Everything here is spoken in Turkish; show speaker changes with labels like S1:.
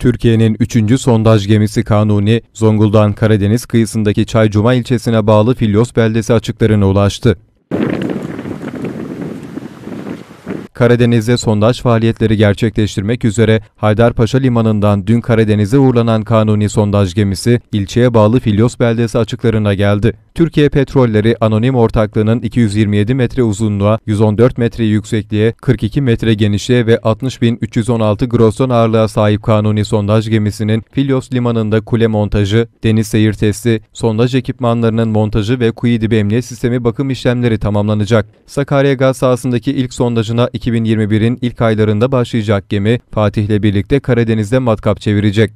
S1: Türkiye'nin 3. sondaj gemisi Kanuni, Zonguldak Karadeniz kıyısındaki Çaycuma ilçesine bağlı Filyos beldesi açıklarına ulaştı. Karadeniz'de sondaj faaliyetleri gerçekleştirmek üzere Haydarpaşa Limanı'ndan dün Karadeniz'e uğurlanan kanuni sondaj gemisi ilçeye bağlı Filyos beldesi açıklarına geldi. Türkiye Petrolleri Anonim Ortaklığı'nın 227 metre uzunluğa, 114 metre yüksekliğe, 42 metre genişliğe ve 60.316 gross ton ağırlığa sahip kanuni sondaj gemisinin Filyos Limanı'nda kule montajı, deniz seyir testi, sondaj ekipmanlarının montajı ve kuyu dibi emniyet sistemi bakım işlemleri tamamlanacak. Sakarya Gaz sahasındaki ilk sondajına 2 2021'in ilk aylarında başlayacak gemi Fatih'le birlikte Karadeniz'de matkap çevirecek.